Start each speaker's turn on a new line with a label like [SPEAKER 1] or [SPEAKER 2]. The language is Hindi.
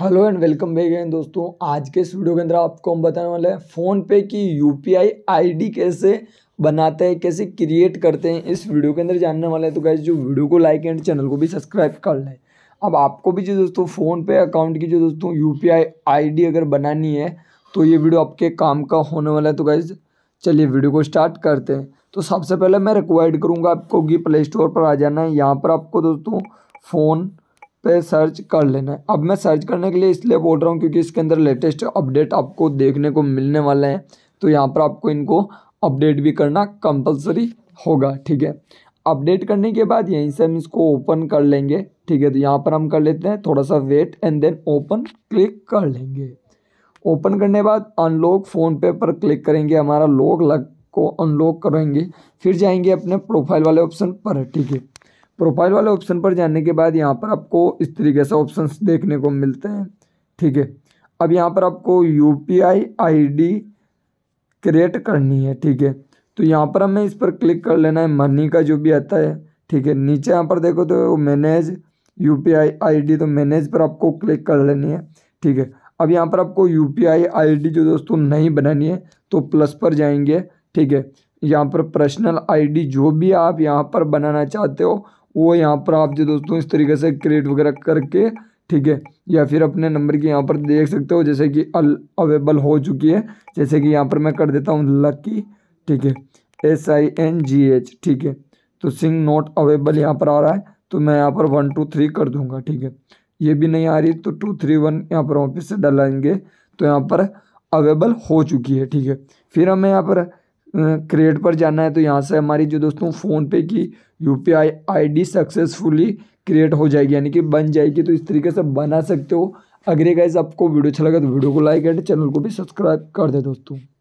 [SPEAKER 1] hello and welcome back and दोस्तों आज के इस वीडियो के अंदर आपको हम बताने वाले हैं फ़ोन पे की यूपीआई आईडी कैसे बनाते हैं कैसे क्रिएट करते हैं इस वीडियो के अंदर जानने वाले हैं तो गैस जो वीडियो को लाइक एंड चैनल को भी सब्सक्राइब कर लें अब आपको भी जो दोस्तों फ़ोन पे अकाउंट की जो दोस्तों यू पी अगर बनानी है तो ये वीडियो आपके काम का होने वाला है तो गैस चलिए वीडियो को स्टार्ट करते हैं तो सबसे पहले मैं रिक्वाइड करूँगा आपको कि प्ले स्टोर पर आ जाना है यहाँ पर आपको दोस्तों फ़ोन पे सर्च कर लेना है अब मैं सर्च करने के लिए इसलिए बोल रहा हूँ क्योंकि इसके अंदर लेटेस्ट अपडेट आपको देखने को मिलने वाले हैं तो यहाँ पर आपको इनको अपडेट भी करना कंपलसरी होगा ठीक है अपडेट करने के बाद यहीं से हम इसको ओपन कर लेंगे ठीक है तो यहाँ पर हम कर लेते हैं थोड़ा सा wait and then open click कर लेंगे ओपन करने बाद अनलॉक फ़ोन पे पर क्लिक करेंगे हमारा लॉक लग को अनलॉक करेंगे फिर जाएंगे अपने प्रोफाइल वाले ऑप्शन पर ठीक है प्रोफाइल वाले ऑप्शन पर जाने के बाद यहाँ पर आपको इस तरीके से ऑप्शन देखने को मिलते हैं ठीक है अब यहाँ पर आपको U P I I D create करनी है ठीक है तो यहाँ पर हमें इस पर क्लिक कर लेना है मनी का जो भी आता है ठीक है नीचे यहाँ पर देखो तो manage U P I I D तो मैनेज पर आपको क्लिक कर लेनी है ठीक है अब यहाँ पर आपको U P I I D जो दोस्तों नहीं बनानी है तो प्लस पर जाएंगे ठीक है यहाँ पर पर्सनल आईडी जो भी आप यहाँ पर बनाना चाहते हो वो यहाँ पर आप जो दोस्तों इस तरीके से क्रिएट वगैरह करके ठीक है या फिर अपने नंबर की यहाँ पर देख सकते हो जैसे कि अल अवेलेबल हो चुकी है जैसे कि यहाँ पर मैं कर देता हूँ लकी ठीक है S I N G H ठीक है तो सिंग नॉट अवेबल यहाँ पर आ रहा है तो मैं यहाँ पर वन टू थ्री कर दूंगा ठीक है ये भी नहीं आ रही तो टू थ्री वन यहाँ पर ऑफिस से डलाएंगे तो यहाँ पर अवेबल हो चुकी है ठीक है फिर हमें यहाँ पर क्रिएट पर जाना है तो यहाँ से हमारी जो दोस्तों फ़ोनपे की U P I I D successfully create हो जाएगी यानी कि बन जाएगी तो इस तरीके से बना सकते हो अगर गाइज आपको वीडियो अच्छा लगा तो वीडियो को लाइक एंड चैनल को भी सब्सक्राइब कर दे दोस्तों